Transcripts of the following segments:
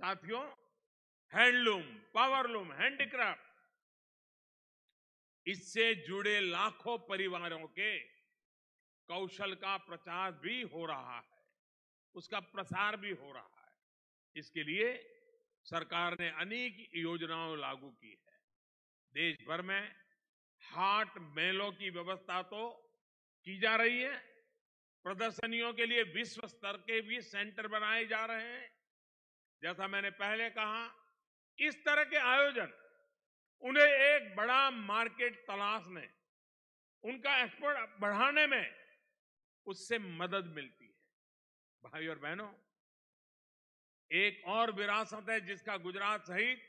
साथियों handloom powerloom handicraft इससे जुड़े लाखों परिवारों के कौशल का प्रचार भी हो रहा है उसका प्रसार भी हो रहा है इसके लिए सरकार ने अनेक योजनाओं लागू की है देश भर में हाट मेलों की व्यवस्था तो की जा रही है प्रदर्शनियों के लिए विश्व स्तर के भी सेंटर बनाए जा रहे हैं जैसा मैंने पहले कहा इस तरह के आयोजन उन्हें एक बड़ा मार्केट तलाशने उनका एक्सपोर्ट बढ़ाने में उससे मदद मिलती है भाई और बहनों एक और विरासत है जिसका गुजरात सहित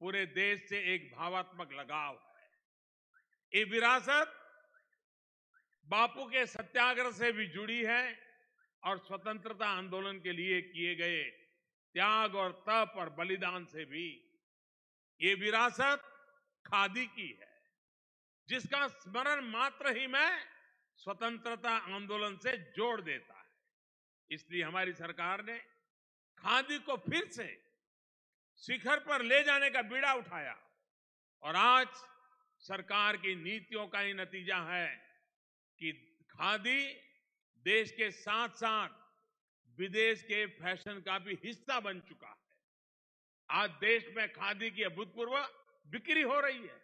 पूरे देश से एक भावात्मक लगाव है ये विरासत बापू के सत्याग्रह से भी जुड़ी है और स्वतंत्रता आंदोलन के लिए किए गए त्याग और तप और बलिदान से भी ये विरासत खादी की है जिसका स्मरण मात्र ही मैं स्वतंत्रता आंदोलन से जोड़ देता है इसलिए हमारी सरकार ने खादी को फिर से शिखर पर ले जाने का बीड़ा उठाया और आज सरकार की नीतियों का ही नतीजा है कि खादी देश के साथ साथ विदेश के फैशन का भी हिस्सा बन चुका है आज देश में खादी की अभूतपूर्व बिक्री हो रही है